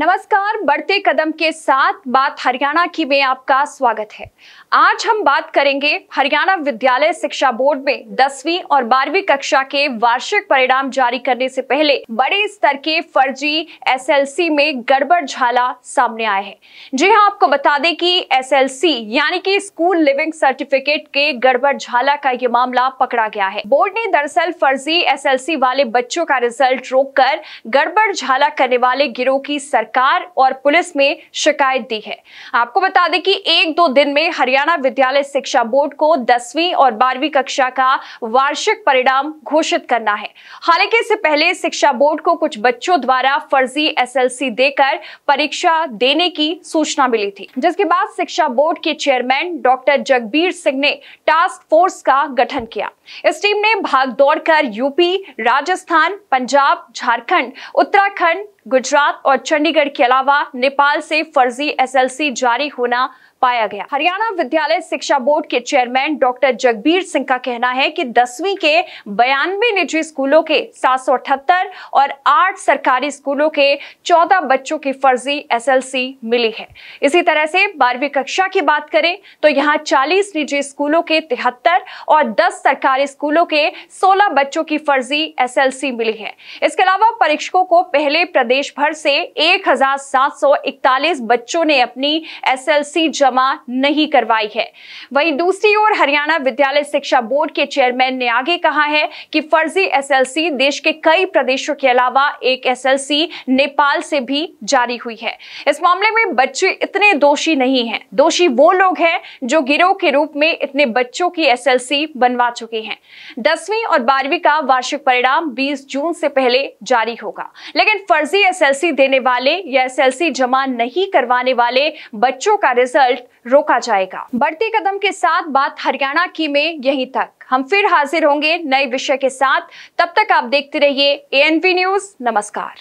नमस्कार बढ़ते कदम के साथ बात हरियाणा की में आपका स्वागत है आज हम बात करेंगे हरियाणा विद्यालय शिक्षा बोर्ड में दसवीं और बारहवीं कक्षा के वार्षिक परिणाम जारी करने से पहले बड़े स्तर के फर्जी एसएलसी में गड़बड़ झाला सामने आए हैं जी हां आपको बता दें कि एसएलसी यानी कि स्कूल लिविंग सर्टिफिकेट के गड़बड़ झाला का ये मामला पकड़ा गया है बोर्ड ने दरअसल फर्जी एस वाले बच्चों का रिजल्ट रोक गड़बड़ झाला करने वाले गिरोह की सरकार और पुलिस में शिकायत दी है आपको बता दें कि एक दो दिन में हरियाणा विद्यालय शिक्षा बोर्ड को दसवीं और बारहवीं कक्षा का वार्षिक परिणाम घोषित करना है हालांकि इससे पहले शिक्षा बोर्ड को कुछ बच्चों द्वारा फर्जी एस देकर परीक्षा देने की सूचना मिली थी जिसके बाद शिक्षा बोर्ड के चेयरमैन डॉक्टर जगबीर सिंह ने टास्क फोर्स का गठन किया इस टीम ने भाग दौड़ कर यूपी राजस्थान पंजाब झारखंड उत्तराखंड गुजरात और चंडीगढ़ चंडीगढ़ के अलावा नेपाल से फर्जी एसएलसी जारी होना पाया गया हरियाणा विद्यालय शिक्षा बोर्ड के चेयरमैन डॉक्टर जगबीर सिंह का कहना है कि दसवीं के बयानवे निजी स्कूलों के सात और आठ सरकारी स्कूलों के चौदह बच्चों की फर्जी एसएलसी मिली है इसी तरह से बारहवीं कक्षा की बात करें तो यहाँ 40 निजी स्कूलों के तिहत्तर और 10 सरकारी स्कूलों के 16 बच्चों की फर्जी एसएलसी मिली है इसके अलावा परीक्षकों को पहले प्रदेश भर से एक बच्चों ने अपनी एसएलसी एल जमा नहीं करवाई है वहीं दूसरी ओर हरियाणा विद्यालय शिक्षा बोर्ड के चेयरमैन ने आगे कहा है कि फर्जी एसएलसी देश के कई प्रदेशों के अलावा एक एसएलसी नेपाल से भी जारी हुई है इस मामले में बच्चे इतने दोषी नहीं है दोषी वो लोग हैं जो गिरोह के रूप में इतने बच्चों की एस बनवा चुके हैं दसवीं और बारहवीं का वार्षिक परिणाम बीस जून से पहले जारी होगा लेकिन फर्जी एसएलसी देने वाले या एसएलसी जमा नहीं करवाने वाले बच्चों का रिजल्ट रिजल्ट रोका जाएगा बढ़ते कदम के साथ बात हरियाणा की में यहीं तक हम फिर हाजिर होंगे नए विषय के साथ तब तक आप देखते रहिए एएनपी न्यूज नमस्कार